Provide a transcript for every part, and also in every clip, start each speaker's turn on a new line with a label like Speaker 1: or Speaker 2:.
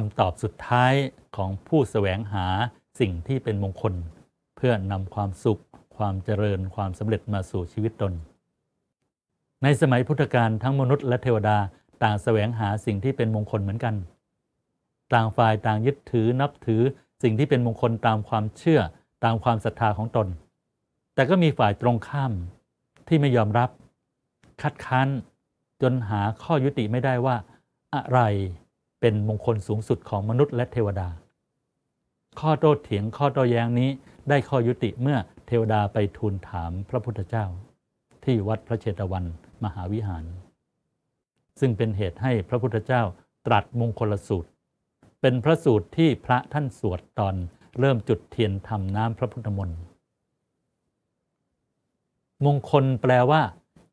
Speaker 1: คำตอบสุดท้ายของผู้แสวงหาสิ่งที่เป็นมงคล เพื่อนำความสุข ความเจริญความสำเร็จมาสู่ชีวิตตน ในสมัยพุทธกาลทั้งมนุษย์ และเทวดาต่างแสวงหาสิ่งที่เป็นมงคลเหมือนกัน ต่างฝ่าย ต่างยึดถือ นับถือสิ่งที่เป็นมงคลตามความเชื่อตามความศรัทธาของตน แต่ก็มีฝ่ายตรงข้ามที่ไม่ยอมรับ คัดค้านจนหาข้อยุติไม่ได้ว่า อะไรเป็นมงคลสูงสุดของมนุษย์และเทวดา ข้อโต้เถียงข้อโต้แย้งนี้ได้ข้อยุติเมื่อเทวดาไปทูลถามพระพุทธเจ้า ที่วัดพระเชตวันมหาวิหาร ซึ่งเป็นเหตุให้พระพุทธเจ้าตรัสมงคลสูตรเป็นพระสูตรที่พระท่านสวดตอนเริ่มจุดเทียนทำน้ำพระพุทธมนต์ มงคลแปลว่า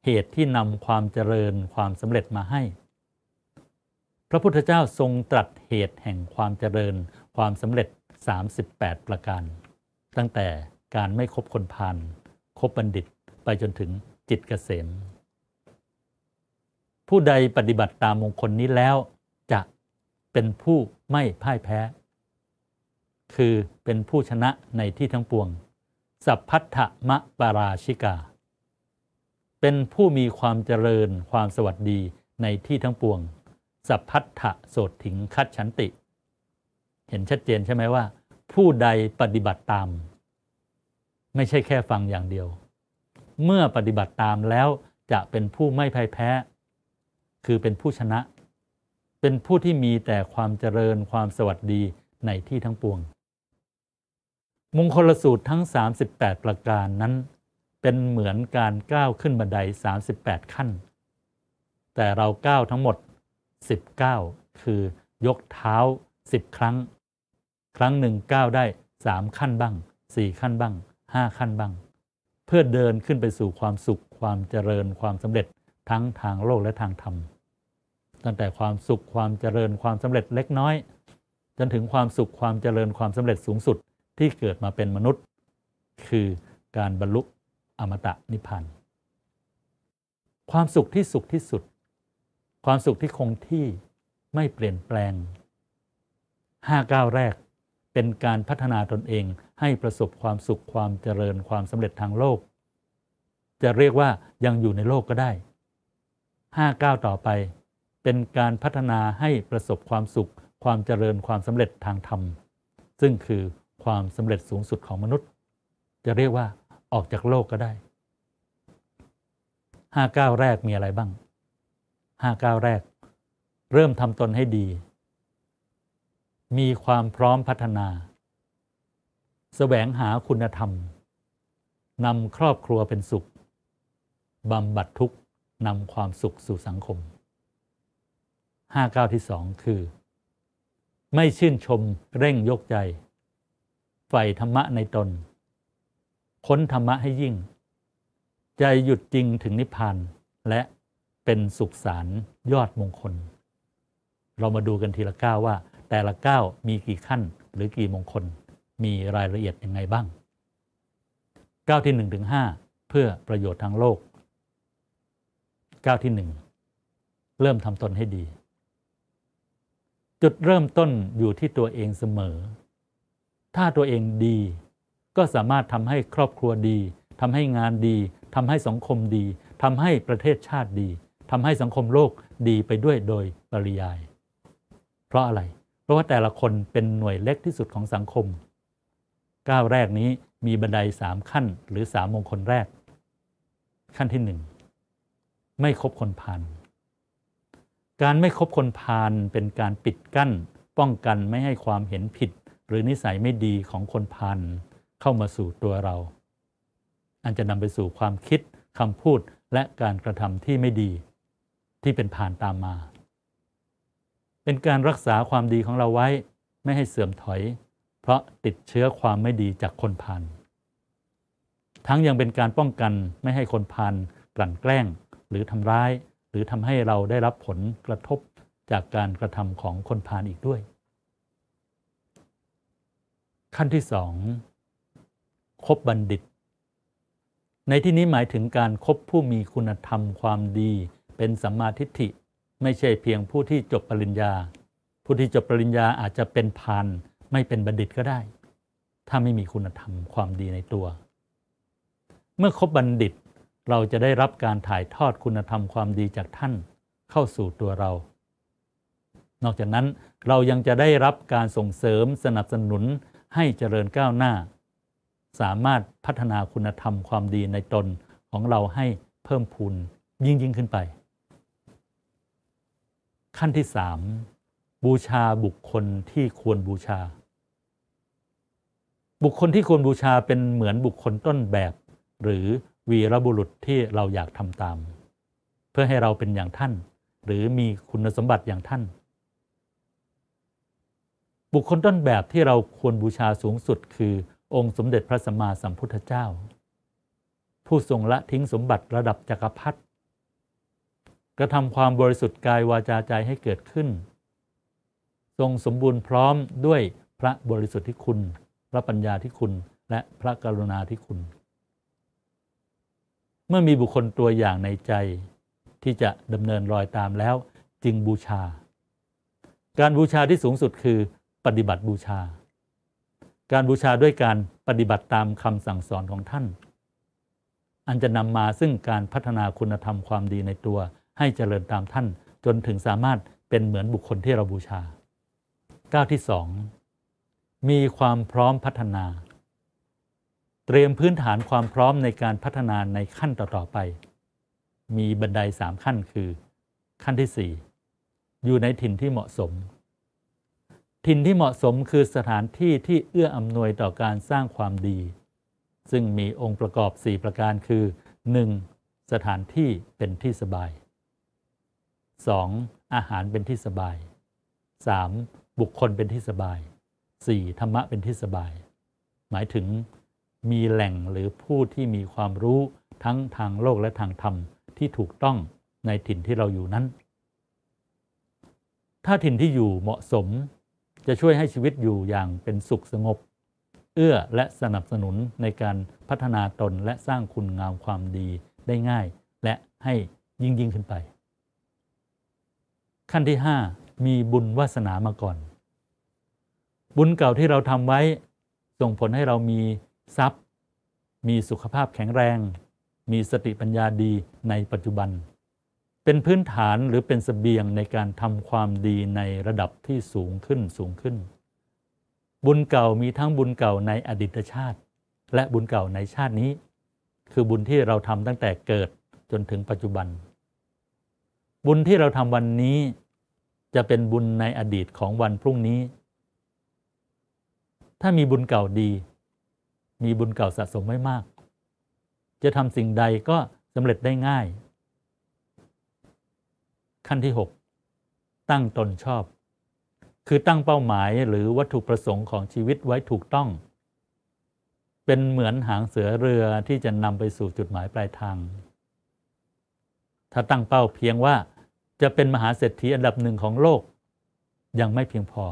Speaker 1: เหตุที่นำความเจริญความสำเร็จมาให้พระพุทธเจ้าทรงตรัสเหตุแห่งความเจริญความสำเร็จ 38 ประการ ตั้งแต่การไม่คบคนพาลคบบัณฑิตไปจนถึงจิตเกษม ผู้ใดปฏิบัติตามมงคลนี้แล้ว จะเป็นผู้ไม่พ่ายแพ้ คือเป็นผู้ชนะในที่ทั้งปวง สัพพัทธมะปาราชิกา เป็นผู้มีความเจริญความสวัสดีในที่ทั้งปวงสัพพัทธะโสดถิงคัดชันติ เห็นชัดเจนใช่ไหมว่า ผู้ใดปฏิบัติตาม ไม่ใช่แค่ฟังอย่างเดียว เมื่อปฏิบัติตามแล้วจะเป็นผู้ไม่พ่ายแพ้ คือเป็นผู้ชนะ เป็นผู้ที่มีแต่ความเจริญความสวัสดีในที่ทั้งปวงมงคลสูตรทั้ง 38 ประการนั้น เป็นเหมือนการก้าวขึ้นบันได 38 ขั้น แต่เราก้าวทั้งหมด19 คือยกเท้า 10 ครั้ง ครั้งหนึ่งก้าวได้3ขั้นบ้าง4 ขั้นบ้าง5 ขั้นบ้าง เพื่อเดินขึ้นไปสู่ความสุขความเจริญความสำเร็จทั้งทางโลกและทางธรรมตั้งแต่ความสุขความเจริญความสำเร็จเล็กน้อย จนถึงความสุขความเจริญความสำเร็จสูงสุดที่เกิดมาเป็นมนุษย์ คือการบรรลุอมตะนิพพานความสุขที่สุขที่สุดความสุขที่คงที่ไม่เปลี่ยนแปลงห้าก้าวแรกเป็นการพัฒนาตนเองให้ประสบความสุขความเจริญความสำเร็จทางโลก จะเรียกว่ายังอยู่ในโลกก็ได้ห้าก้าวต่อไป เป็นการพัฒนาให้ประสบความสุขความเจริญความสำเร็จทางธรรม ซึ่งคือความสำเร็จสูงสุดของมนุษย์ จะเรียกว่า ออกจากโลกก็ได้ห้าก้าวแรกมีอะไรบ้างห้เก้าวแรก เริ่มทำตนให้ดี มีความพร้อมพัฒนาสแสวงหาคุณธรรมนำครอบครัวเป็นสุขบำบัดทุกข์นำความสุขสู่สังคมห้เก้าวที่สองคือ ไม่ชื่นชมเร่งยกใจใฝ่ธรรมะในตน ค้นธรรมะให้ยิ่ง ใจหยุดจริงถึงนิพพาน และเป็นสุขสารยอดมงคล เรามาดูกันทีละก้าวว่า แต่ละก้าวมีกี่ขั้นหรือกี่มงคลมีรายละเอียดยังไงบ้างก้าวที่ 1 ถึง 5 เพื่อประโยชน์ทางโลกก้าวที่ 1 เริ่มทำตนให้ดี จุดเริ่มต้นอยู่ที่ตัวเองเสมอ ถ้าตัวเองดี ก็สามารถทำให้ครอบครัวดีทำให้งานดีทำให้สังคมดีทำให้ประเทศชาติดีทำให้สังคมโลกดีไปด้วยโดยปริยาย เพราะอะไร เพราะว่าแต่ละคนเป็นหน่วยเล็กที่สุดของสังคมก้าวแรกนี้มีบันไดสามขั้นหรือสามมงคลแรก ขั้นที่หนึ่งไม่คบคนพานการไม่คบคนพานเป็นการปิดกั้น ป้องกันไม่ให้ความเห็นผิด หรือนิสัยไม่ดีของคนพานเข้ามาสู่ตัวเรา อันจะนำไปสู่ความคิดคำพูดและการกระทำที่ไม่ดีที่เป็นผ่านตามมา เป็นการรักษาความดีของเราไว้ไม่ให้เสื่อมถอย เพราะติดเชื้อความไม่ดีจากคนพัาน ทั้งยังเป็นการป้องกันไม่ให้คนพัานกลั่นแกล้งหรือทำร้าย หรือทำให้เราได้รับผลกระทบจากการกระทำของคนพัานอีกด้วย ขั้นที่สองคบบัณฑิต ในที่นี้หมายถึงการครบผู้มีคุณธรรมความดีเป็นสัมมาทิฏฐิไม่ใช่เพียงผู้ที่จบปริญญา ผู้ที่จบปริญญาอาจจะเป็นพานไม่เป็นบัณฑิตก็ได้ ถ้าไม่มีคุณธรรมความดีในตัว เมื่อคบบัณฑิตเราจะได้รับการถ่ายทอดคุณธรรมความดีจากท่าน เข้าสู่ตัวเรา นอกจากนั้นเรายังจะได้รับการส่งเสริมสนับสนุนให้เจริญก้าวหน้า สามารถพัฒนาคุณธรรมความดีในตนของเราให้เพิ่มพูนยิ่งยิ่งขึ้นไปขั้นที่สามบูชาบุคคลที่ควรบูชา บุคคลที่ควรบูชาเป็นเหมือนบุคคลต้นแบบหรือวีรบุรุษที่เราอยากทำตาม เพื่อให้เราเป็นอย่างท่าน หรือมีคุณสมบัติอย่างท่าน บุคคลต้นแบบที่เราควรบูชาสูงสุดคือองค์สมเด็จพระสัมมาสัมพุทธเจ้า ผู้ทรงละทิ้งสมบัติระดับจกักรพรรดิกระทำความบริสุทธิ์กายวาจาใจให้เกิดขึ้น ทรงสมบูรณ์พร้อมด้วยพระบริสุทธิ์ที่คุณ พระปัญญาที่คุณและพระกรุณาที่คุณ เมื่อมีบุคคลตัวอย่างในใจ ที่จะดำเนินรอยตามแล้ว จึงบูชา การบูชาที่สูงสุดคือปฏิบัติบูชา การบูชาด้วยการปฏิบัติตามคำสั่งสอนของท่าน อันจะนำมาซึ่งการพัฒนาคุณธรรมความดีในตัวให้เจริญตามท่านจนถึงสามารถเป็นเหมือนบุคคลที่เราบูชา ก้าวที่สองมีความพร้อมพัฒนา เตรียมพื้นฐานความพร้อมในการพัฒนาในขั้นต่อ ๆ ไป มีบันไดสามขั้นคือ ขั้นที่สี่อยู่ในถิ่นที่เหมาะสม ถิ่นที่เหมาะสมคือสถานที่ที่เอื้ออำนวยต่อการสร้างความดี ซึ่งมีองค์ประกอบ 4 ประการคือ 1. สถานที่เป็นที่สบาย 2. อาหารเป็นที่สบาย 3. บุคคลเป็นที่สบาย 4. ธรรมะเป็นที่สบาย หมายถึง มีแหล่งหรือผู้ที่มีความรู้ทั้งทางโลกและทางธรรมที่ถูกต้องในถิ่นที่เราอยู่นั้น ถ้าถิ่นที่อยู่เหมาะสมจะช่วยให้ชีวิตอยู่อย่างเป็นสุขสงบ เอื้อและสนับสนุนในการพัฒนาตนและสร้างคุณงามความดีได้ง่าย และให้ยิ่งยิ่งขึ้นไปขั้นที่ห้ามีบุญวาสนามาก่อน บุญเก่าที่เราทำไว้ ส่งผลให้เรามีทรัพย์ มีสุขภาพแข็งแรง มีสติปัญญาดีในปัจจุบัน เป็นพื้นฐานหรือเป็นสเสบียงในการทำความดีในระดับที่สูงขึ้นสูงขึ้น บุญเก่ามีทั้งบุญเก่าในอดีตชาติ และบุญเก่าในชาตินี้ คือบุญที่เราทำตั้งแต่เกิดจนถึงปัจจุบัน บุญที่เราทำวันนี้จะเป็นบุญในอดีตของวันพรุ่งนี้ ถ้ามีบุญเก่าดี มีบุญเก่าสะสมไว้มาก จะทำสิ่งใดก็สำเร็จได้ง่าย ขั้นที่ 6 ตั้งตนชอบ คือตั้งเป้าหมาย หรือวัตถุประสงค์ของชีวิตไว้ถูกต้อง เป็นเหมือนหางเสือเรือที่จะนำไปสู่จุดหมายปลายทาง ถ้าตั้งเป้าเพียงว่าจะเป็นมหาเศรษฐีอันดับหนึ่งของโลก ยังไม่เพียงพอ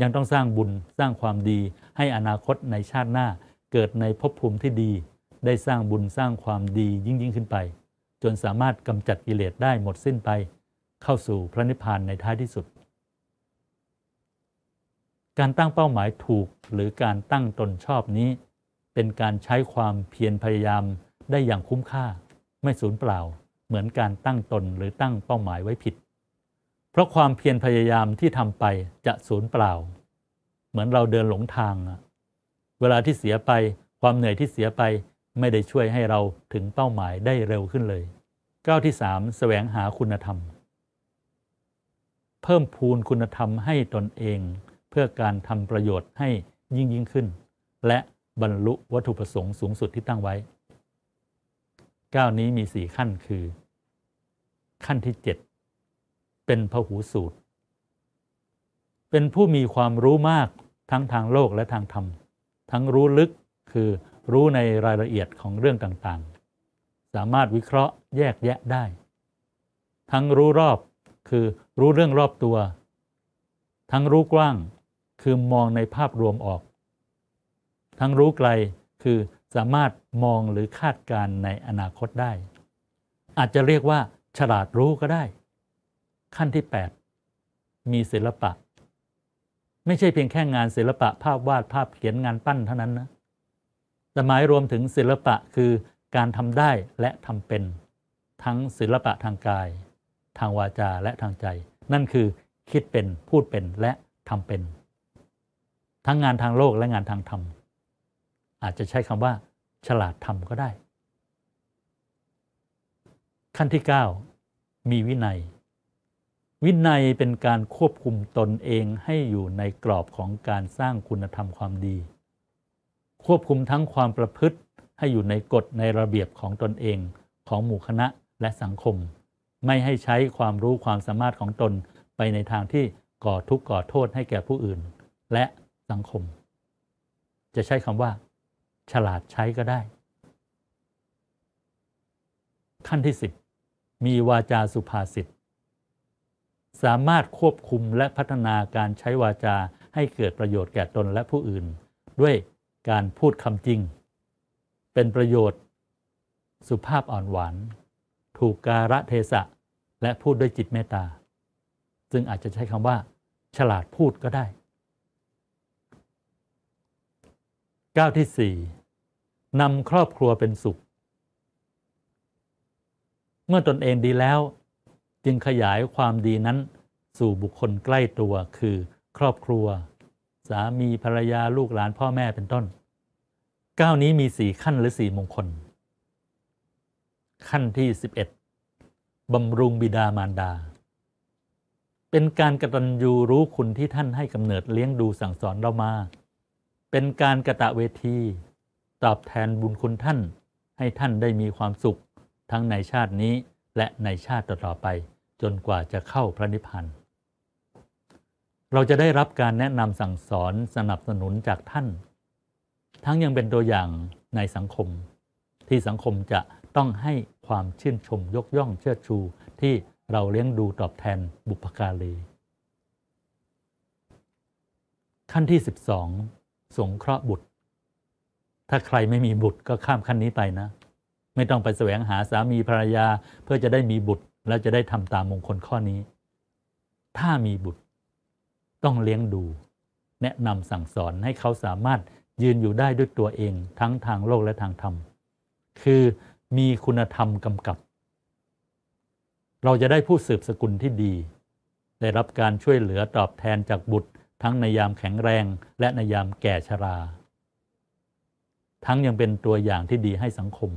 Speaker 1: ยังต้องสร้างบุญสร้างความดีให้อนาคตในชาติหน้าเกิดในภพภูมิที่ดี ได้สร้างบุญสร้างความดียิ่งยิ่งขึ้นไป จนสามารถกำจัดกิเลสได้หมดสิ้นไป เข้าสู่พระนิพพานในท้ายที่สุด การตั้งเป้าหมายถูกหรือการตั้งตนชอบนี้ เป็นการใช้ความเพียรพยายามได้อย่างคุ้มค่าไม่สูญเปล่าเหมือนการตั้งตนหรือตั้งเป้าหมายไว้ผิด เพราะความเพียรพยายามที่ทำไปจะสูญเปล่า เหมือนเราเดินหลงทาง เวลาที่เสียไปความเหนื่อยที่เสียไปไม่ได้ช่วยให้เราถึงเป้าหมายได้เร็วขึ้นเลยก้าวที่สามแสวงหาคุณธรรม เพิ่มพูนคุณธรรมให้ตนเอง เพื่อการทำประโยชน์ให้ยิ่งยิ่งขึ้น และบรรลุวัตถุประสงค์สูงสุดที่ตั้งไว้ก้าวนี้มีสี่ขั้นคือ ขั้นที่เจ็ดเป็นพหูสูตรเป็นผู้มีความรู้มากทั้งทางโลกและทางธรรม ทั้งรู้ลึกคือรู้ในรายละเอียดของเรื่องต่าง ๆ สามารถวิเคราะห์แยกแยะได้ ทั้งรู้รอบคือรู้เรื่องรอบตัว ทั้งรู้กว้างคือมองในภาพรวมออก ทั้งรู้ไกลคือสามารถมองหรือคาดการณ์ในอนาคตได้ อาจจะเรียกว่าฉลาดรู้ก็ได้ ขั้นที่ 8 มีศิลปะ ไม่ใช่เพียงแค่งานศิลปะภาพวาดภาพเขียนงานปั้นเท่านั้นนะแต่หมายรวมถึงศิลปะคือการทำได้และทำเป็น ทั้งศิลปะทางกาย ทางวาจาและทางใจ นั่นคือคิดเป็นพูดเป็นและทำเป็น ทั้งงานทางโลกและงานทางธรรมอาจจะใช้คำว่า ฉลาดทำก็ได้ ขั้นที่ 9 มีวินัยวินัยเป็นการควบคุมตนเองให้อยู่ในกรอบของการสร้างคุณธรรมความดี ควบคุมทั้งความประพฤติ ให้อยู่ในกฎในระเบียบของตนเองของหมู่คณะและสังคม ไม่ให้ใช้ความรู้ความสามารถของตนไปในทางที่ก่อทุกข์ก่อโทษให้แก่ผู้อื่น และสังคม จะใช้คำว่าฉลาดใช้ก็ได้ ขั้นที่สิบมีวาจาสุภาษิตสามารถควบคุมและพัฒนาการใช้วาจาให้เกิดประโยชน์แก่ตนและผู้อื่นด้วยการพูดคำจริง เป็นประโยชน์ สุภาพอ่อนหวานถูกการะเทศะและพูดด้วยจิตเมตตา ซึ่งอาจจะใช้คำว่า ฉลาดพูดก็ได้ก้าที่ 4นำครอบครัวเป็นสุข เมื่อตนเองดีแล้ว จึงขยายความดีนั้นสู่บุคคลใกล้ตัวคือ ครอบครัว สามีภรรยาลูกหลานพ่อแม่เป็นต้นก้าวนี้มีสี่ขั้นหรือสี่มงคล ขั้นที่สิบเอ็ดบำรุงบิดามารดา เป็นการกระตันยูรู้คุณที่ท่านให้กำเนิดเลี้ยงดูสั่งสอนเรามา เป็นการกระตะเวทีตอบแทนบุญคุณท่าน ให้ท่านได้มีความสุขทั้งในชาตินี้และในชาติต่อไปจนกว่าจะเข้าพระนิพพานเราจะได้รับการแนะนำสั่งสอนสนับสนุนจากท่าน ทั้งยังเป็นตัวอย่างในสังคม ที่สังคมจะต้องให้ความชื่นชมยกย่องเชิดชูที่เราเลี้ยงดูตอบแทนบุพการีขั้นที่ 12 สงเคราะห์บุตรถ้าใครไม่มีบุตรก็ข้ามขั้นนี้ไปนะ ไม่ต้องไปแสวงหาสามีภรรยา เพื่อจะได้มีบุตร แล้วจะได้ทำตามมงคลข้อนี้ ถ้ามีบุตร ต้องเลี้ยงดู แนะนำสั่งสอนให้เขาสามารถยืนอยู่ได้ด้วยตัวเองทั้งทางโลกและทางธรรม คือมีคุณธรรมกำกับ เราจะได้ผู้สืบสกุลที่ดี ได้รับการช่วยเหลือตอบแทนจากบุตร ทั้งในยามแข็งแรง และในยามแก่ชราทั้งยังเป็นตัวอย่างที่ดีให้สังคม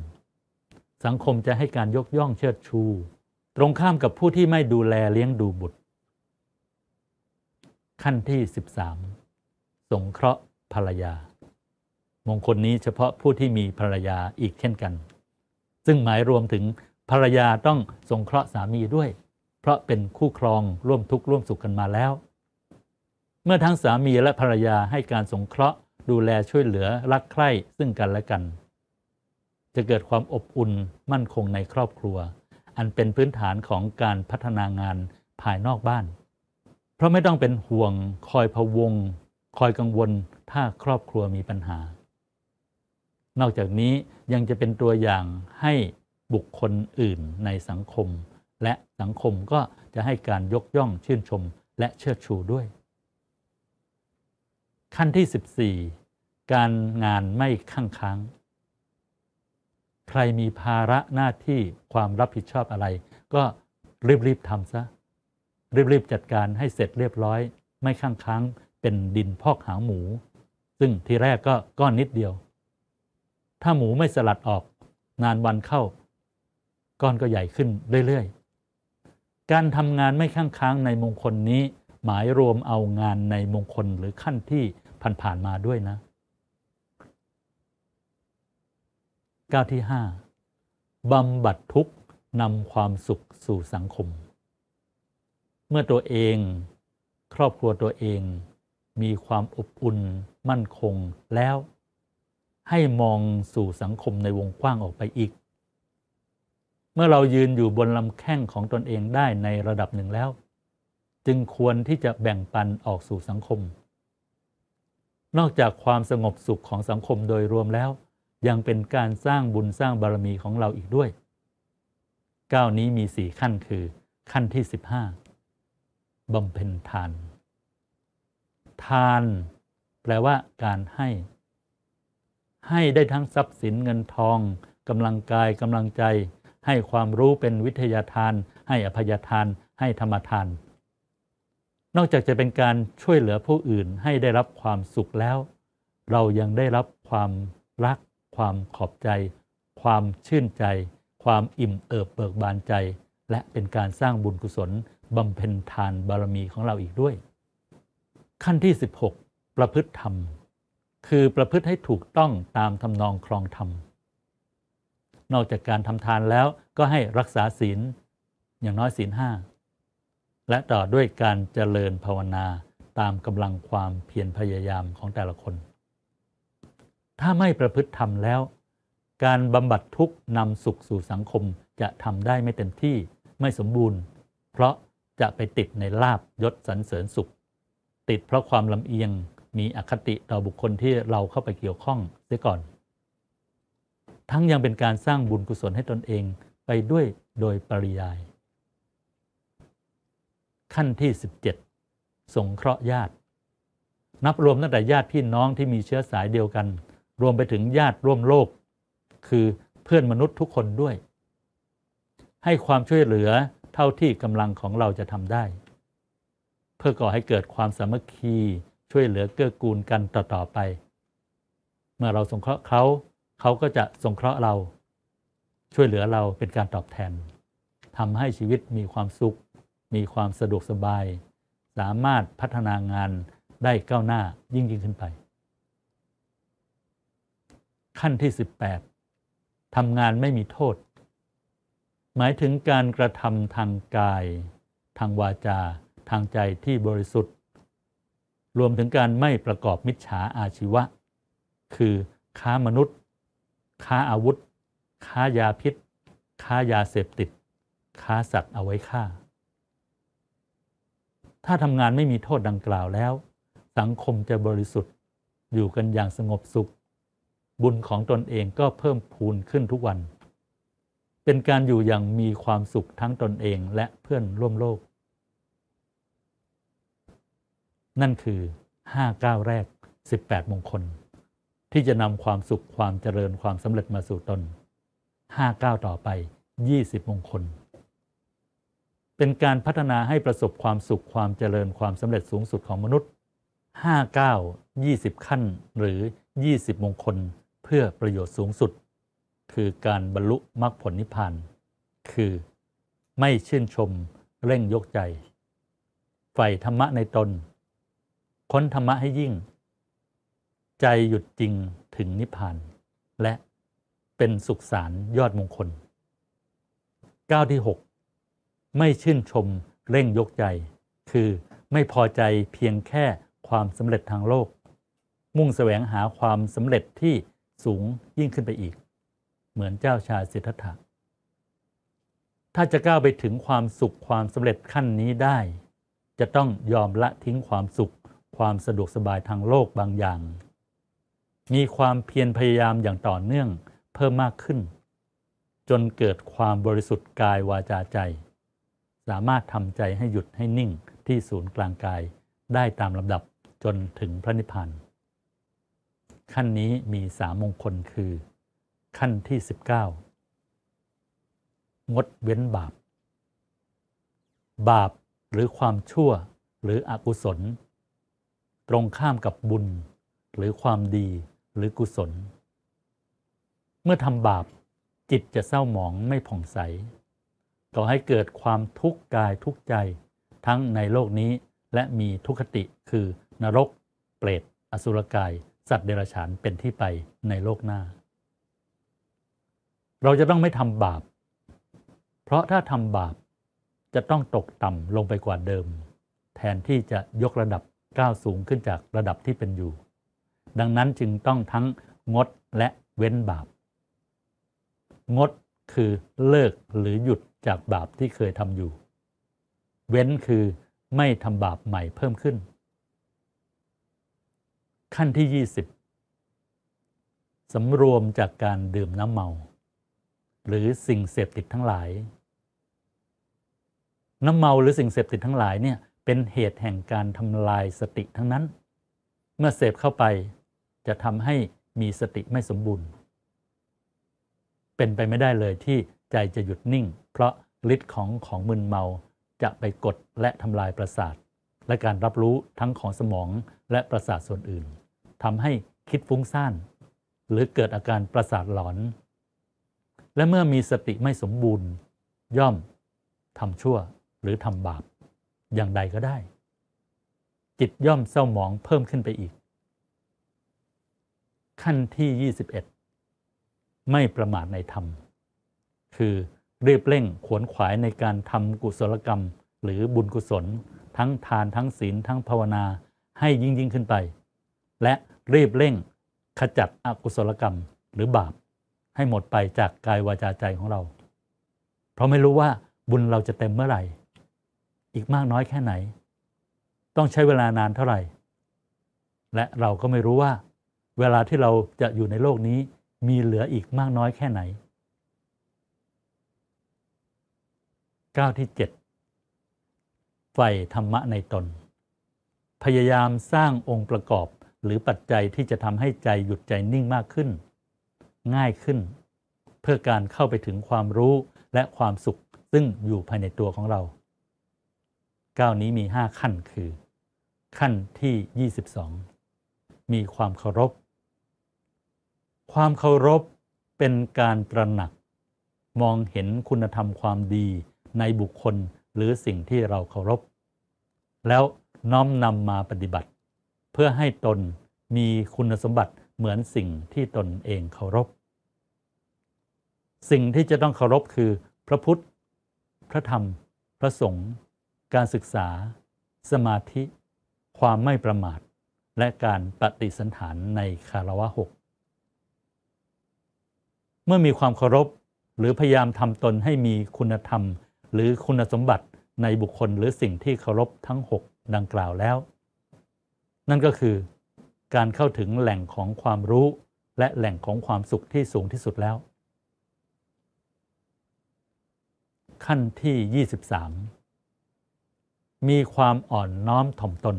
Speaker 1: สังคมจะให้การยกย่องเชิดชู ตรงข้ามกับผู้ที่ไม่ดูแลเลี้ยงดูบุตร ขั้นที่ 13 สงเคราะห์ภรรยา มงคลนี้เฉพาะผู้ที่มีภรรยาอีกเช่นกัน ซึ่งหมายรวมถึงภรรยาต้องสงเคราะห์สามีด้วย เพราะเป็นคู่ครองร่วมทุกข์ร่วมสุขกันมาแล้ว เมื่อทั้งสามีและภรรยาให้การสงเคราะห์ดูแลช่วยเหลือรักใคร่ซึ่งกันและกัน จะเกิดความอบอุ่นมั่นคงในครอบครัว อันเป็นพื้นฐานของการพัฒนางานภายนอกบ้าน เพราะไม่ต้องเป็นห่วง คอยพะวง คอยกังวลถ้าครอบครัวมีปัญหา นอกจากนี้ยังจะเป็นตัวอย่างให้บุคคลอื่นในสังคม และสังคมก็จะให้การยกย่องชื่นชมและเชิดชูด้วยขั้นที่ 14 การงานไม่ข้างค้าง ใครมีภาระหน้าที่ความรับผิดชอบอะไร ก็รีบๆทำซะรีบๆ จัดการให้เสร็จเรียบร้อย ไม่ข้างค้างเป็นดินพอกหางหมู ซึ่งทีแรกก็ก้อนนิดเดียว ถ้าหมูไม่สลัดออกนานวันเข้าก้อนก็ใหญ่ขึ้นเรื่อยๆการทำงานไม่ข้างค้างในมงคลนี้ หมายรวมเอางานในมงคลหรือขั้นที่ผ่านๆมาด้วยนะก้าวที่ห้าบำบัดทุกนำความสุขสู่สังคม เมื่อตัวเองครอบครัวตัวเองมีความอบอุ่นมั่นคงแล้ว ให้มองสู่สังคมในวงกว้างออกไปอีก เมื่อเรายืนอยู่บนลำแข้งของตนเองได้ในระดับหนึ่งแล้ว จึงควรที่จะแบ่งปันออกสู่สังคมนอกจากความสงบสุขของสังคมโดยรวมแล้ว ยังเป็นการสร้างบุญสร้างบารมีของเราอีกด้วยก้าวนี้มีสี่ขั้นคือ ขั้นที่สิบห้าบำเพ็ญทาน ทาน แปลว่า การให้ ให้ได้ทั้งทรัพย์สินเงินทองกำลังกายกำลังใจ ให้ความรู้เป็นวิทยาทาน ให้อภัยทาน ให้ธรรมทานนอกจากจะเป็นการช่วยเหลือผู้อื่นให้ได้รับความสุขแล้ว เรายังได้รับความรักความขอบใจ ความชื่นใจ ความอิ่มเอิบเบิกบานใจ และเป็นการสร้างบุญกุศลบำเพ็ญทานบารมีของเราอีกด้วย ขั้นที่ 16 ประพฤติธรรม คือประพฤติให้ถูกต้องตามทำนองครองธรรม นอกจากการทำทานแล้วก็ให้รักษาศีลอย่างน้อยศีลห้าและต่อด้วยการเจริญภาวนาตามกำลังความเพียรพยายามของแต่ละคน ถ้าไม่ประพฤติธรรมแล้ว การบำบัดทุกข์นำสุขสู่สังคมจะทำได้ไม่เต็มที่ไม่สมบูรณ์ เพราะจะไปติดในลาบยศสรรเสริญสุข ติดเพราะความลำเอียงมีอคติต่อบุคคลที่เราเข้าไปเกี่ยวข้องเสียก่อน ทั้งยังเป็นการสร้างบุญกุศลให้ตนเองไปด้วยโดยปริยายขั้นที่ 17 สงเคราะห์ญาติ นับรวมตั้งแต่ญาติพี่น้องที่มีเชื้อสายเดียวกัน รวมไปถึงญาติร่วมโลก คือเพื่อนมนุษย์ทุกคนด้วย ให้ความช่วยเหลือเท่าที่กำลังของเราจะทำได้ เพื่อก่อให้เกิดความสามัคคีช่วยเหลือเกื้อกูลกันต่อๆไป เมื่อเราสงเคราะห์เขา เขาก็จะสงเคราะห์เรา ช่วยเหลือเราเป็นการตอบแทนทำให้ชีวิตมีความสุขมีความสะดวกสบาย สามารถพัฒนางานได้ก้าวหน้ายิ่งยิ่งขึ้นไป ขั้นที่ 18 ทํงานไม่มีโทษ หมายถึงการกระทำทางกาย ทางวาจา ทางใจที่บริสุทธิ์ รวมถึงการไม่ประกอบมิจฉาอาชีวะ คือค้ามนุษย์ ค้าอาวุธ ค้ายาพิษ ค้ายาเสพติด ค้าสัตว์เอาไว้ฆ่าถ้าทำงานไม่มีโทษดังกล่าวแล้ว สังคมจะบริสุทธิ์อยู่กันอย่างสงบสุข บุญของตนเองก็เพิ่มพูนขึ้นทุกวัน เป็นการอยู่อย่างมีความสุขทั้งตนเองและเพื่อนร่วมโลก นั่นคือ5ก้าวแรก 18 มงคล ที่จะนำความสุขความเจริญความสำเร็จมาสู่ตน5ก้าวต่อไป 20 มงคลเป็นการพัฒนาให้ประสบความสุขความเจริญความสำเร็จสูงสุดของมนุษย์ 5 9 20 ขั้นหรือ 20 มงคลเพื่อประโยชน์สูงสุด คือการบรรลุมรรคผลนิพพาน คือไม่ชื่นชมเร่งยกใจใฝ่ธรรมะในตน ค้นธรรมะให้ยิ่ง ใจหยุดจริงถึงนิพพาน และเป็นสุขสารยอดมงคลก้าวที่ 6ไม่ชื่นชมเร่งยกใจ คือไม่พอใจเพียงแค่ความสำเร็จทางโลก มุ่งแสวงหาความสำเร็จที่สูงยิ่งขึ้นไปอีก เหมือนเจ้าชายสิทธัตถะถ้าจะก้าวไปถึงความสุขความสำเร็จขั้นนี้ได้ จะต้องยอมละทิ้งความสุขความสะดวกสบายทางโลกบางอย่าง มีความเพียรพยายามอย่างต่อเนื่องเพิ่มมากขึ้น จนเกิดความบริสุทธิ์กายวาจาใจสามารถทำใจให้หยุดให้นิ่งที่ศูนย์กลางกายได้ตามลำดับจนถึงพระนิพพานขั้นนี้มีสามมงคลคือ ขั้นที่ 19 งดเว้นบาป บาปหรือความชั่วหรืออกุศล ตรงข้ามกับบุญหรือความดีหรือกุศล เมื่อทำบาปจิตจะเศร้าหมองไม่ผ่องใสก่อให้เกิดความทุกข์กายทุกใจทั้งในโลกนี้และมีทุกขติคือ นรก เปรตอสุรกาย สัตว์เดรัจฉานเป็นที่ไปในโลกหน้า เราจะต้องไม่ทำบาป เพราะถ้าทำบาปจะต้องตกต่ำลงไปกว่าเดิม แทนที่จะยกระดับก้าวสูงขึ้นจากระดับที่เป็นอยู่ ดังนั้นจึงต้องทั้งงดและเว้นบาป งดคือเลิกหรือหยุดจากบาปที่เคยทำอยู่ เว้นคือไม่ทำบาปใหม่เพิ่มขึ้น ขั้นที่ 20สำรวมจากการดื่มน้ำเมา หรือสิ่งเสพติดทั้งหลาย น้ำเมาหรือสิ่งเสพติดทั้งหลายเนี่ยเป็นเหตุแห่งการทำลายสติทั้งนั้น เมื่อเสพเข้าไปจะทำให้มีสติไม่สมบูรณ์ เป็นไปไม่ได้เลยที่ใจจะหยุดนิ่งเพราะฤทธิ์ของของมึนเมาจะไปกดและทำลายประสาท และการรับรู้ทั้งของสมองและประสาทส่วนอื่นทำให้คิดฟุ้งซ่าน หรือเกิดอาการประสาทหลอน และเมื่อมีสติไม่สมบูรณ์ ย่อมทำชั่วหรือทำบาป อย่างใดก็ได้ จิตย่อมเศร้าหมองเพิ่มขึ้นไปอีก ขั้นที่ 21 ไม่ประมาทในธรรม คือรีบเร่งขวนขวายในการทำกุศลกรรม หรือบุญกุศล ทั้งทานทั้งศีล ทั้งภาวนาให้ยิ่งยิ่งขึ้นไป และรีบเร่งขจัดอกุศลกรรมหรือบาป ให้หมดไปจากกายวาจาใจของเรา เพราะไม่รู้ว่าบุญเราจะเต็มเมื่อไหร่ อีกมากน้อยแค่ไหน ต้องใช้เวลานานเท่าไหร่และเราก็ไม่รู้ว่า เวลาที่เราจะอยู่ในโลกนี้มีเหลืออีกมากน้อยแค่ไหนก้าวที่เจ็ด ไฟธรรมะในตน พยายามสร้างองค์ประกอบหรือปัจจัยที่จะทำให้ใจหยุดใจนิ่งมากขึ้น ง่ายขึ้น เพื่อการเข้าไปถึงความรู้และความสุขซึ่งอยู่ภายในตัวของเราก้าวนี้มี 5 ขั้นคือ ขั้นที่ 22 มีความเคารพ ความเคารพเป็นการตระหนัก มองเห็นคุณธรรมความดีในบุคคลหรือสิ่งที่เราเคารพ แล้วน้อมนำมาปฏิบัติ เพื่อให้ตนมีคุณสมบัติเหมือนสิ่งที่ตนเองเคารพ สิ่งที่จะต้องเคารพคือพระพุทธ พระธรรม พระสงฆ์การศึกษา สมาธิ ความไม่ประมาท และการปฏิสันฐานในคารวะหกเมื่อมีความเคารพหรือพยายามทำตนให้มีคุณธรรมหรือคุณสมบัติในบุคคลหรือสิ่งที่เคารพทั้ง 6 ดังกล่าวแล้ว นั่นก็คือการเข้าถึงแหล่งของความรู้ และแหล่งของความสุขที่สูงที่สุดแล้ว ขั้นที่ 23 มีความอ่อนน้อมถ่อมตน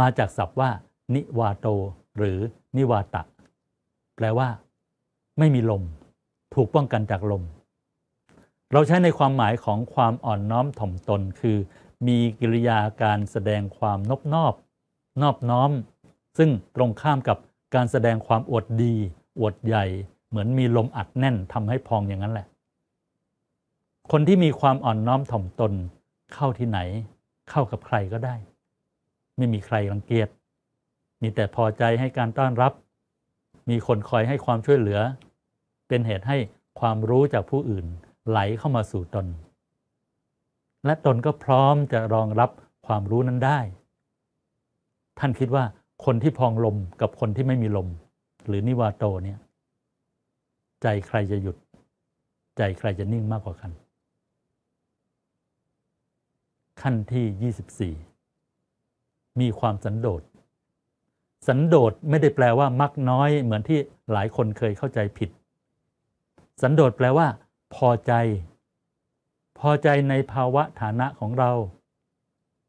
Speaker 1: มาจากศัพท์ว่า นิวาโตหรือ นิวาตะ แปลว่า ไม่มีลม ถูกป้องกันจากลมเราใช้ในความหมายของความอ่อนน้อมถ่อมตน คือ มีกิริยาการแสดงความนบนอบนอบน้อม ซึ่งตรงข้ามกับการแสดงความอวดดีอวดใหญ่ เหมือนมีลมอัดแน่นทำให้พองอย่างนั้นแหละ คนที่มีความอ่อนน้อมถ่อมตนเข้าที่ไหน เข้ากับใครก็ได้ ไม่มีใครรังเกียจมีแต่พอใจให้การต้อนรับ มีคนคอยให้ความช่วยเหลือ เป็นเหตุให้ความรู้จากผู้อื่นไหลเข้ามาสู่ตน และตนก็พร้อมจะรองรับความรู้นั้นได้ ท่านคิดว่า คนที่พองลมกับคนที่ไม่มีลม หรือนิวาโตเนี่ย ใจใครจะหยุด ใจใครจะนิ่งมากกว่ากันขั้นที่24มีความสันโดษสันโดษไม่ได้แปลว่ามักน้อย เหมือนที่หลายคนเคยเข้าใจผิด สันโดษแปลว่าพอใจ พอใจในภาวะฐานะของเรา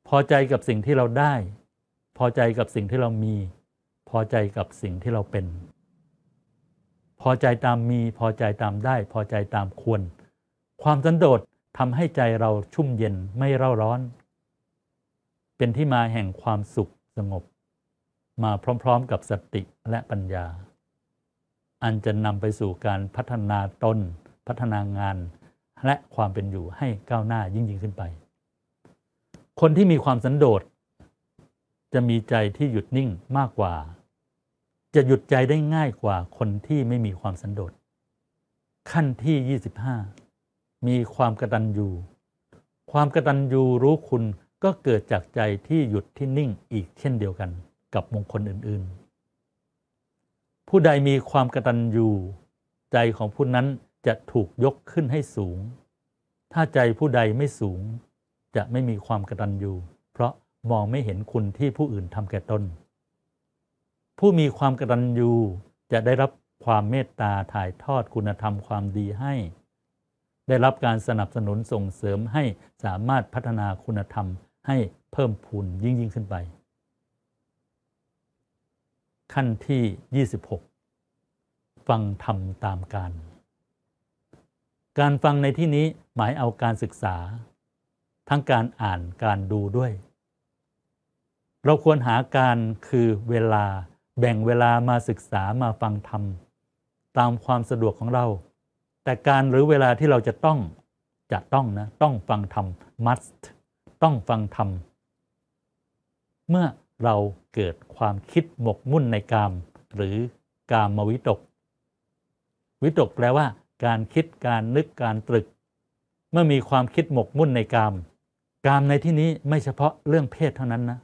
Speaker 1: พอใจกับสิ่งที่เราได้ พอใจกับสิ่งที่เรามี พอใจกับสิ่งที่เราเป็น พอใจตามมีพอใจตามได้พอใจตามควร ความสันโดษทำให้ใจเราชุ่มเย็นไม่เร่าร้อน เป็นที่มาแห่งความสุขสงบ มาพร้อมๆกับสติและปัญญา อันจะนำไปสู่การพัฒนาตนพัฒนางานและความเป็นอยู่ให้ก้าวหน้ายิ่งยิ่งขึ้นไป คนที่มีความสันโดษจะมีใจที่หยุดนิ่งมากกว่า จะหยุดใจได้ง่ายกว่าคนที่ไม่มีความสันโดษขั้นที่ 25 มีความกระตันยูความกระตันยูรู้คุณก็เกิดจากใจที่หยุดที่นิ่งอีกเช่นเดียวกันกับมงคลอื่น ๆ ผู้ใดมีความกระตันยูใจของผู้นั้นจะถูกยกขึ้นให้สูง ถ้าใจผู้ใดไม่สูง จะไม่มีความกระตัอยูเพราะมองไม่เห็นคุณที่ผู้อื่นทำแก่ตน ผู้มีความกระตัอยูจะได้รับความเมตตาถ่ายทอดคุณธรรมความดีให้ ได้รับการสนับสนุนส่งเสริมให้สามารถพัฒนาคุณธรรมให้เพิ่มพูนยิ่งยิ่งขึ้นไป ขั้นที่ 26 ฟังธรรมตามการการฟังในที่นี้หมายเอาการศึกษา ทั้งการอ่านการดูด้วย เราควรหาการคือเวลาแบ่งเวลามาศึกษามาฟังธรรม ตามความสะดวกของเรา แต่การหรือเวลาที่เราจะต้องจะต้องนะต้องฟังธรรม must ต้องฟังธรรม เมื่อเราเกิดความคิดหมกมุ่นในกาม หรือกามมวิตก วิตกแปลว่าการคิดการนึกการตรึก เมื่อมีความคิดหมกมุ่นในกามกามในที่นี้ไม่เฉพาะเรื่องเพศเท่านั้นนะ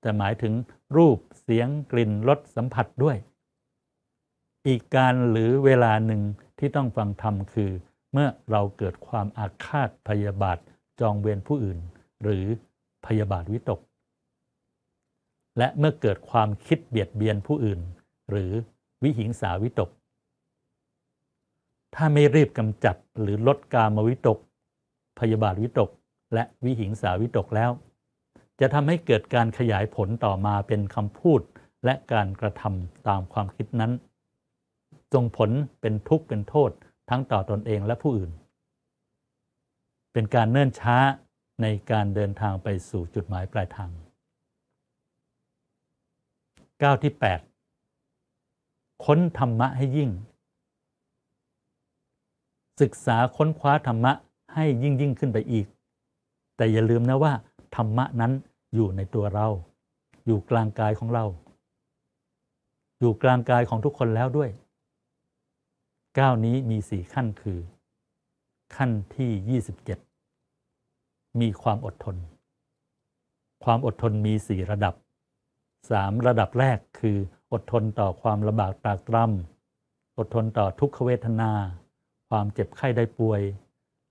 Speaker 1: แต่หมายถึงรูปเสียงกลิ่นรสสัมผัสด้วย อีกการหรือเวลาหนึ่งที่ต้องฟังธรรมคือ เมื่อเราเกิดความอาฆาตพยาบาทจองเวรผู้อื่น หรือพยาบาทวิตก และเมื่อเกิดความคิดเบียดเบียนผู้อื่น หรือวิหิงสาวิตกถ้าไม่รีบกำจัดหรือลดการมวิตก พยาบาทวิตก และวิหิงสาวิตกแล้ว จะทำให้เกิดการขยายผลต่อมาเป็นคำพูดและการกระทำตามความคิดนั้นส่งผลเป็นทุกข์ เป็นโทษทั้งต่อตอนเองและผู้อื่น เป็นการเนิ่นช้าในการเดินทางไปสู่จุดหมายปลายทางก้าวที่ 8 ค้นธรรมะให้ยิ่งศึกษาค้นคว้าธรรมะให้ยิ่งยิ่งขึ้นไปอีก แต่อย่าลืมนะว่า ธรรมะนั้นอยู่ในตัวเรา อยู่กลางกายของเรา อยู่กลางกายของทุกคนแล้วด้วยก้าวนี้มีสี่ขั้นคือ ขั้นที่ 27 มีความอดทน ความอดทนมีสี่ระดับสามระดับแรกคืออดทนต่อความลำบากตากตรำอดทนต่อทุกขเวทนาความเจ็บไข้ได้ป่วย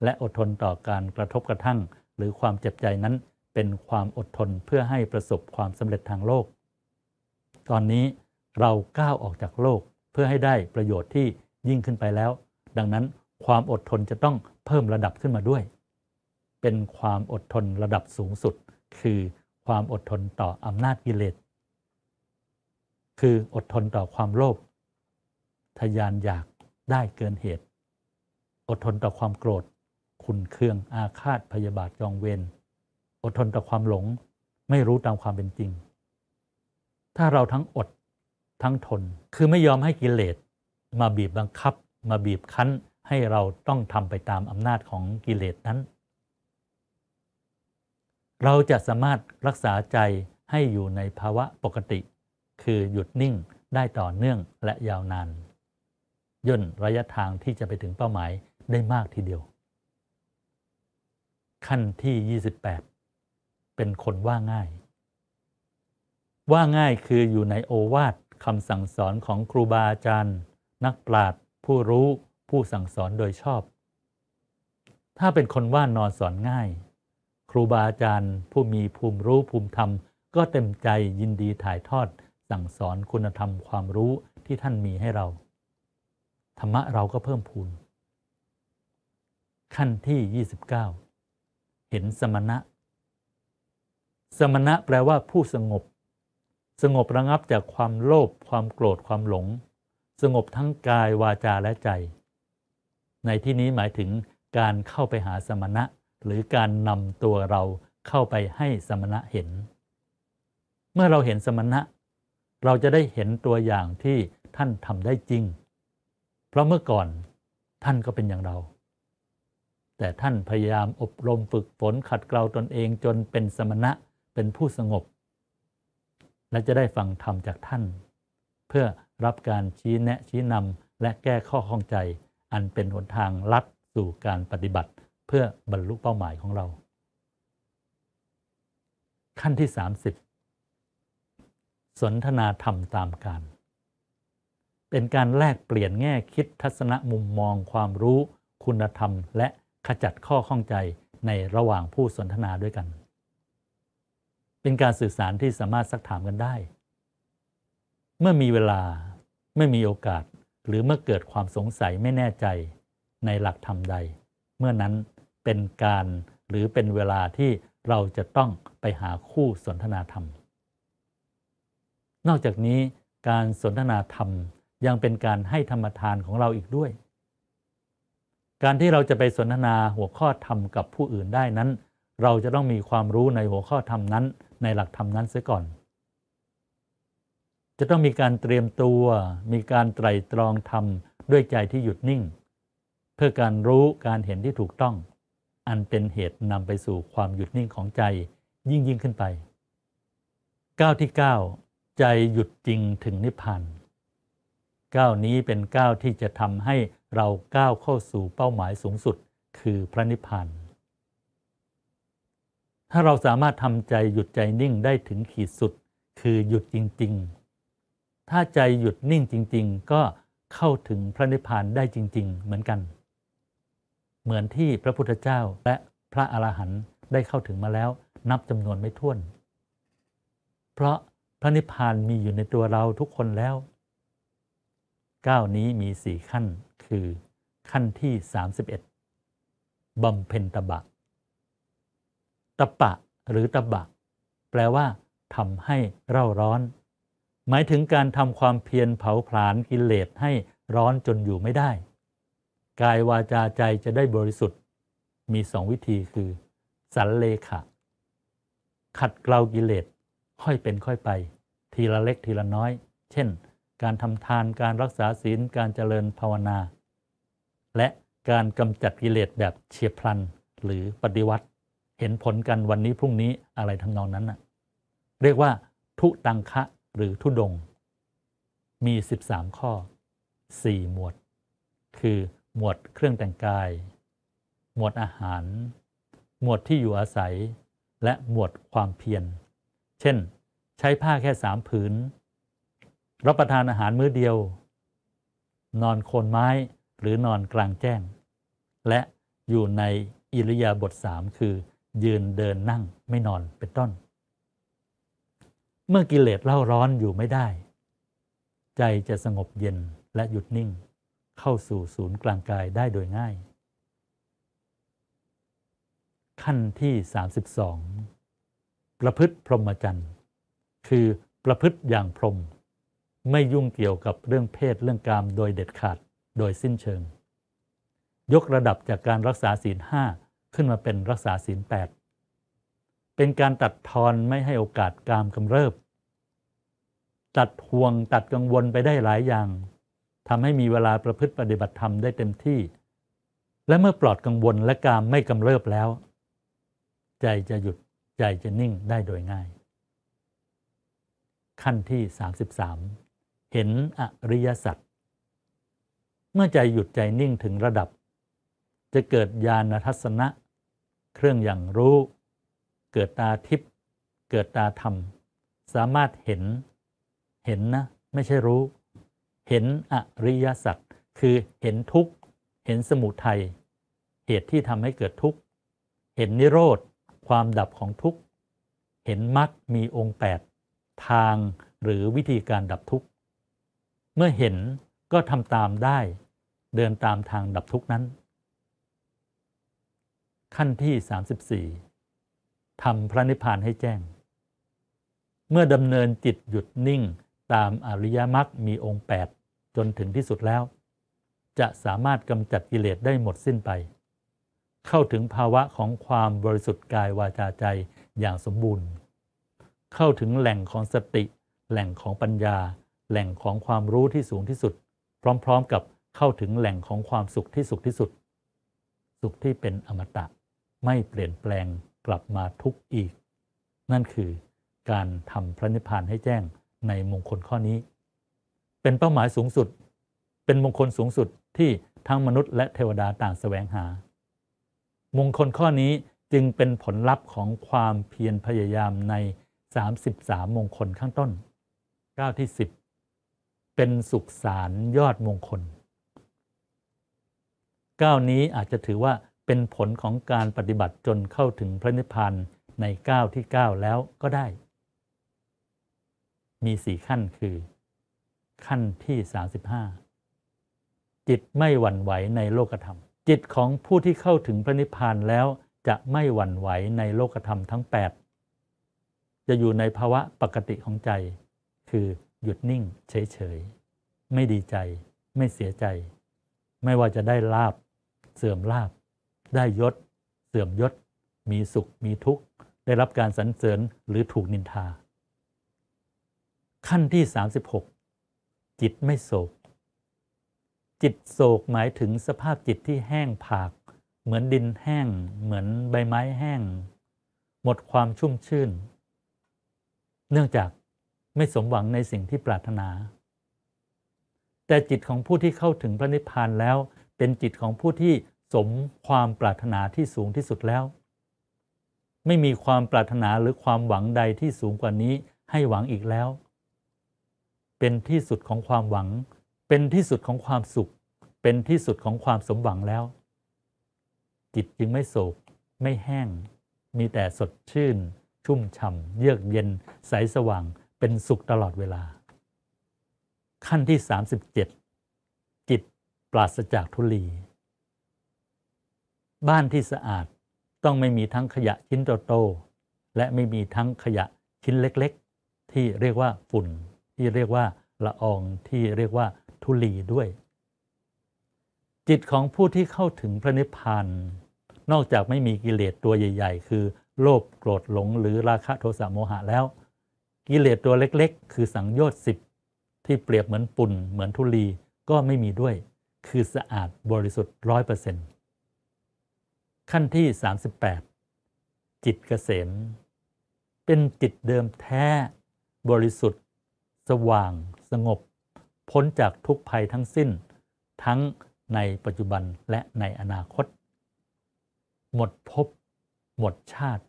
Speaker 1: และอดทนต่อการกระทบกระทั่ง หรือความเจ็บใจนั้นเป็นความอดทนเพื่อให้ประสบความสำเร็จทางโลก ตอนนี้เราก้าวออกจากโลกเพื่อให้ได้ประโยชน์ที่ยิ่งขึ้นไปแล้ว ดังนั้นความอดทนจะต้องเพิ่มระดับขึ้นมาด้วย เป็นความอดทนระดับสูงสุด คือความอดทนต่ออำนาจกิเลสคืออดทนต่อความโลภทยานอยากได้เกินเหตุอดทนต่อความโกรธขุนเคืองอาฆาตพยาบาทจองเวรอดทนต่อความหลงไม่รู้ตามความเป็นจริง ถ้าเราทั้งอดทั้งทนคือไม่ยอมให้กิเลสมาบีบบังคับ มาบีบคั้นให้เราต้องทำไปตามอำนาจของกิเลสนั้น เราจะสามารถรักษาใจให้อยู่ในภาวะปกติ คือหยุดนิ่งได้ต่อเนื่องและยาวนานย่นระยะทางที่จะไปถึงเป้าหมายได้มากทีเดียว ขั้นที่ 28 เป็นคนว่าง่าย ว่าง่ายคืออยู่ในโอวาทคำสั่งสอนของครูบาอาจารย์ นักปราชญ์ผู้รู้ผู้สั่งสอนโดยชอบ ถ้าเป็นคนว่านอนสอนง่าย ครูบาอาจารย์ผู้มีภูมิรู้ภูมิธรรมก็เต็มใจยินดีถ่ายทอดสั่งสอนคุณธรรมความรู้ที่ท่านมีให้เรา ธรรมะเราก็เพิ่มพูนขั้นที่ 29 เห็นสมณะ สมณะ แปลว่าผู้สงบ สงบระงับจากความโลภ ความโกรธ ความหลง สงบทั้งกายวาจาและใจ ในที่นี้หมายถึงการเข้าไปหาสมณะ หรือการนำตัวเราเข้าไปให้สมณะเห็น เมื่อเราเห็นสมณะ เราจะได้เห็นตัวอย่างที่ท่านทำได้จริง เพราะเมื่อก่อน ท่านก็เป็นอย่างเราแต่ท่านพยายามอบรมฝึกฝนขัดเกลาตนเองจนเป็นสมณะเป็นผู้สงบ และจะได้ฟังธรรมจากท่าน เพื่อรับการชี้แนะชี้นำและแก้ข้อข้องใจอันเป็นหนทางลัดสู่การปฏิบัติ เพื่อบรรลุเป้าหมายของเรา ขั้นที่ 30 สนทนาธรรมตามการ เป็นการแลกเปลี่ยนแง่คิดทัศนมุมมองความรู้คุณธรรมและขจัดข้อข้องใจในระหว่างผู้สนทนาด้วยกัน เป็นการสื่อสารที่สามารถซักถามกันได้ เมื่อมีเวลาไม่มีโอกาสหรือเมื่อเกิดความสงสัยไม่แน่ใจในหลักธรรมใด เมื่อนั้นเป็นการหรือเป็นเวลาที่เราจะต้องไปหาคู่สนทนาธรรม นอกจากนี้การสนทนาธรรมยังเป็นการให้ธรรมทานของเราอีกด้วยการที่เราจะไปสนทนาหัวข้อธรรมกับผู้อื่นได้นั้น เราจะต้องมีความรู้ในหัวข้อธรรมนั้นในหลักธรรมนั้นเสียก่อน จะต้องมีการเตรียมตัวมีการไตรตรองธรรมด้วยใจที่หยุดนิ่ง เพื่อการรู้การเห็นที่ถูกต้อง อันเป็นเหตุนำไปสู่ความหยุดนิ่งของใจยิ่งยิ่งขึ้นไปก้าวที่9ใจหยุดจริงถึงนิพพานก้าวนี้เป็นก้าวที่จะทำให้เราก้าวเข้าสู่เป้าหมายสูงสุดคือพระนิพพาน ถ้าเราสามารถทำใจหยุดใจนิ่งได้ถึงขีดสุดคือหยุดจริงๆ ถ้าใจหยุดนิ่งจริงๆ ก็เข้าถึงพระนิพพานได้จริงๆ เหมือนกัน เหมือนที่พระพุทธเจ้าและพระอรหันต์ได้เข้าถึงมาแล้วนับจำนวนไม่ถ้วน เพราะพระนิพพานมีอยู่ในตัวเราทุกคนแล้ว ก้าวนี้มีสี่ขั้นคือ ขั้นที่ 31 บำเพ็ญตบะตะปะ หรือตะบะ แปลว่าทำให้เร่าร้อน หมายถึงการทำความเพียรเผาผลาญกิเลสให้ร้อนจนอยู่ไม่ได้ กายวาจาใจจะได้บริสุทธิ์ มีสองวิธีคือ สันเลขะขัดเกลากิเลส ค่อยเป็นค่อยไป ทีละเล็กทีละน้อย เช่น การทำทานการรักษาศีลการเจริญภาวนาและการกำจัดกิเลสแบบเฉียบพลันหรือปฏิวัติเห็นผลกันวันนี้พรุ่งนี้อะไรทงนองนั้นน่ะเรียกว่า ทุตังคะหรือทุดง มี 13 ข้อ 4 หมวด คือหมวดเครื่องแต่งกาย หมวดอาหาร หมวดที่อยู่อาศัย และหมวดความเพียรเช่น ใช้ผ้าแค่สามผืน รับประทานอาหารมื้อเดียว นอนโคนไม้หรือนอนกลางแจ้ง และอยู่ในอิริยาบถสามคือ ยืนเดินนั่งไม่นอนเป็นต้น เมื่อกิเลสเล่าร้อนอยู่ไม่ได้ ใจจะสงบเย็นและหยุดนิ่ง เข้าสู่ศูนย์กลางกายได้โดยง่าย ขั้นที่ 32 ประพฤติพรหมจรรย์คือประพฤติอย่างพรหมไม่ยุ่งเกี่ยวกับเรื่องเพศเรื่องกามโดยเด็ดขาดโดยสิ้นเชิง ยกระดับจากการรักษาศีลห้าขึ้นมาเป็นรักษาศีลแปดเป็นการตัดทอนไม่ให้โอกาสกามกำเริบ ตัดห่วงตัดกังวลไปได้หลายอย่าง ทำให้มีเวลาประพฤติปฏิบัติธรรมได้เต็มที่ และเมื่อปลอดกังวลและกามไม่กำเริบแล้ว ใจจะหยุดใจจะนิ่งได้โดยง่าย ขั้นที่ 33 เห็นอริยสัจมื่อใจหยุดใจนิ่งถึงระดับ จะเกิดญาณทัศนะเครื่องอย่างรู้ เกิดตาทิพย์ เกิดตาธรรม สามารถเห็น เห็นนะไม่ใช่รู้ เห็นอริยสัจคือเห็นทุกข์ เห็นสมุทัย เหตุที่ทำให้เกิดทุกข์ เห็นนิโรธ ความดับของทุกข์ เห็นมรรคมีองค์8ทางหรือวิธีการดับทุกข์เมื่อเห็นก็ทำตามได้เดินตามทางดับทุกนั้น ขั้นที่ 34ทำพระนิพพานให้แจ้ง เมื่อดำเนินจิตหยุดนิ่งตามอริยมรรคมีองค์ 8 จนถึงที่สุดแล้ว จะสามารถกำจัดกิเลสได้หมดสิ้นไป เข้าถึงภาวะของความบริสุทธิ์กายวาจาใจอย่างสมบูรณ์ เข้าถึงแหล่งของสติแหล่งของปัญญา แหล่งของความรู้ที่สูงที่สุด พร้อม ๆ กับเข้าถึงแหล่งของความสุขที่สุขที่สุด สุขที่เป็นอมตะไม่เปลี่ยนแปลงกลับมาทุกข์อีก นั่นคือการทำพระนิพพานให้แจ้งในมงคลข้อนี้ เป็นเป้าหมายสูงสุด เป็นมงคลสูงสุดที่ทั้งมนุษย์และเทวดาต่างแสวงหา มงคลข้อนี้จึงเป็นผลลัพธ์ของความเพียรพยายามใน 33 มงคลข้างต้น9ที่10 เป็นสุขสารยอดมงคลก้านี้อาจจะถือว่าเป็นผลของการปฏิบัติจนเข้าถึงพระนิพพานในก้าที่ 9 แล้วก็ได้ มีสี่ขั้นคือ ขั้นที่ 35 จิตไม่หวั่นไหวในโลกธรรม จิตของผู้ที่เข้าถึงพระนิพพานแล้วจะไม่หวั่นไหวในโลกธรรมทั้ง 8 จะอยู่ในภาวะปกติของใจ คือหยุดนิ่งเฉยๆ ไม่ดีใจ ไม่เสียใจ ไม่ว่าจะได้ลาบเสื่อมลาบ ได้ยศ เสื่อมยศ มีสุขมีทุกข์ ได้รับการสรรเสริญหรือถูกนินทา ขั้นที่ 36 จิตไม่โศก จิตโศกหมายถึงสภาพจิตที่แห้งผาก เหมือนดินแห้งเหมือนใบไม้แห้ง หมดความชุ่มชื่น เนื่องจากไม่สมหวังในสิ่งที่ปรารถนา แต่จิตของผู้ที่เข้าถึงพระนิพพานแล้วเป็นจิตของผู้ที่สมความปรารถนาที่สูงที่สุดแล้ว ไม่มีความปรารถนาหรือความหวังใดที่สูงกว่านี้ให้หวังอีกแล้ว เป็นที่สุดของความหวัง เป็นที่สุดของความสุข เป็นที่สุดของความสมหวังแล้ว จิตจึงไม่โศก ไม่แห้ง มีแต่สดชื่น ชุ่มฉ่ำเยือกเย็น ใสสว่าง เป็นสุขตลอดเวลา ขั้นที่ 37ปราศจากทุลี บ้านที่สะอาดต้องไม่มีทั้งขยะชิ้นโตๆและไม่มีทั้งขยะชิ้นเล็ก ๆ ที่เรียกว่าฝุ่น ที่เรียกว่าละอองที่เรียกว่าทุลีด้วย จิตของผู้ที่เข้าถึงพระนิพพานนอกจากไม่มีกิเลสตัวใหญ่ๆ คือโลภโกรธหลงหรือราคะโทสะโมหะแล้ว กิเลสตัวเล็กๆ คือสังโยชน์สิบที่เปรียบเหมือนปุ่นเหมือนทุลีก็ไม่มีด้วยคือสะอาดบริสุทธิ์ร้อยเปอร์เซ็นต์ขั้นที่ 38 จิตเกษมเป็นจิตเดิมแท้ บริสุทธิ์ สว่าง สงบ พ้นจากทุกภัยทั้งสิ้น ทั้งในปัจจุบันและในอนาคต หมดภพหมดชาติ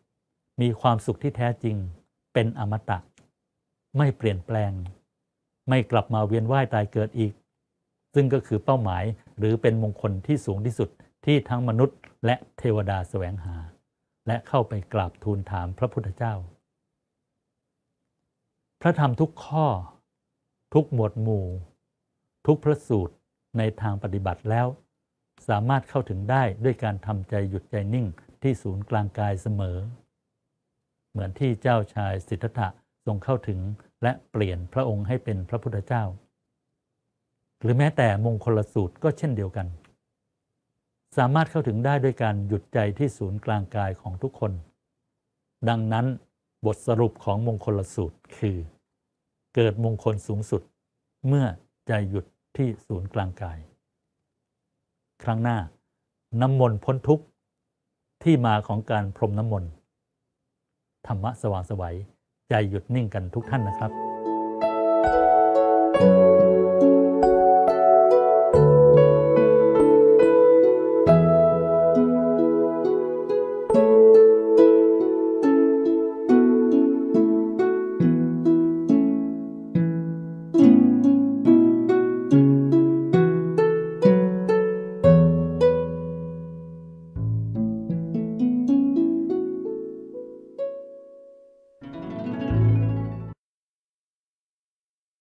Speaker 1: มีความสุขที่แท้จริงเป็นอมตะ ไม่เปลี่ยนแปลง ไม่กลับมาเวียนว่ายตายเกิดอีกซึ่งก็คือเป้าหมายหรือเป็นมงคลที่สูงที่สุดที่ทั้งมนุษย์ และเทวดาแสวงหา และเข้าไปกราบทูลถามพระพุทธเจ้า พระธรรมทุกข้อ ทุกหมวดหมู่ ทุกพระสูตรในทางปฏิบัติแล้ว สามารถเข้าถึงได้ด้วยการทำใจหยุดใจนิ่งที่ศูนย์กลางกายเสมอ เหมือนที่เจ้าชายสิทธัตถะทรงเข้าถึงและเปลี่ยนพระองค์ให้เป็นพระพุทธเจ้าหรือแม้แต่มงคลสูตรก็เช่นเดียวกัน สามารถเข้าถึงได้ด้วยการหยุดใจที่ศูนย์กลางกายของทุกคน ดังนั้นบทสรุปของมงคลสูตร คือ เกิดมงคลสูงสุด เมื่อใจหยุดที่ศูนย์กลางกาย ครั้งหน้าน้ำมนต์พ้นทุกข์ที่มาของการพรมน้ำมนต์ธรรมะสว่างสวัยใจหยุดนิ่งกันทุกท่านนะครับ